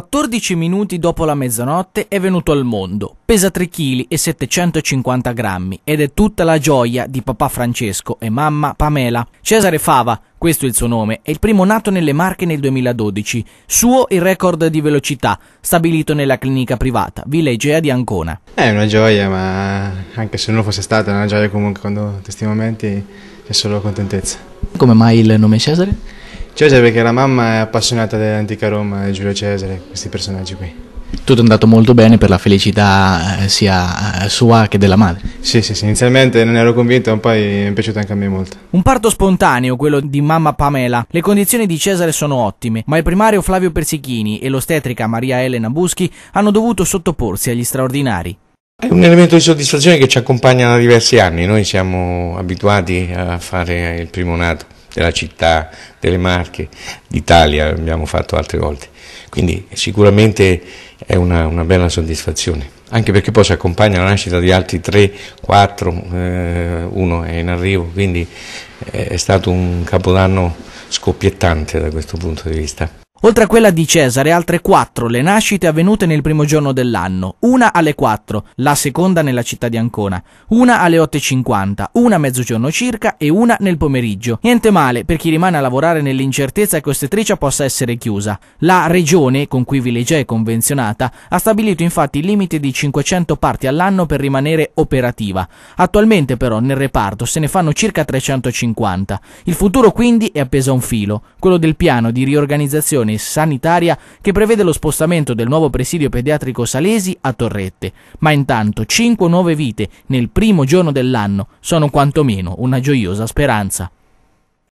14 minuti dopo la mezzanotte è venuto al mondo, pesa 3 kg e 750 grammi ed è tutta la gioia di papà Francesco e mamma Pamela. Cesare Fava, questo è il suo nome, è il primo nato nelle Marche nel 2012, suo il record di velocità stabilito nella clinica privata Villa Egea di Ancona. È una gioia, ma anche se non fosse stata, è una gioia comunque quando testimoniamenti è solo contentezza. Come mai il nome Cesare? Cesare perché la mamma è appassionata dell'antica Roma e Giulio Cesare, questi personaggi qui. Tutto è andato molto bene per la felicità eh, sia eh, sua che della madre. Sì, sì, sì, inizialmente non ero convinto, ma poi mi è piaciuto anche a me molto. Un parto spontaneo, quello di mamma Pamela. Le condizioni di Cesare sono ottime, ma il primario Flavio Persichini e l'ostetrica Maria Elena Buschi hanno dovuto sottoporsi agli straordinari. È un elemento di soddisfazione che ci accompagna da diversi anni, noi siamo abituati a fare il primo nato della città, delle Marche, d'Italia, abbiamo fatto altre volte. Quindi sicuramente è una, una bella soddisfazione, anche perché poi si accompagna la nascita di altri 3, 4, eh, uno è in arrivo, quindi è stato un capodanno scoppiettante da questo punto di vista. Oltre a quella di Cesare, altre quattro le nascite avvenute nel primo giorno dell'anno, una alle 4, la seconda nella città di Ancona, una alle 8.50, una a mezzogiorno circa e una nel pomeriggio. Niente male per chi rimane a lavorare nell'incertezza che Ostetricia possa essere chiusa. La regione, con cui Vilegia è convenzionata, ha stabilito infatti il limite di 500 parti all'anno per rimanere operativa. Attualmente però nel reparto se ne fanno circa 350. Il futuro quindi è appeso a un filo, quello del piano di riorganizzazione e sanitaria che prevede lo spostamento del nuovo presidio pediatrico Salesi a Torrette, ma intanto 5 nuove vite nel primo giorno dell'anno sono quantomeno una gioiosa speranza.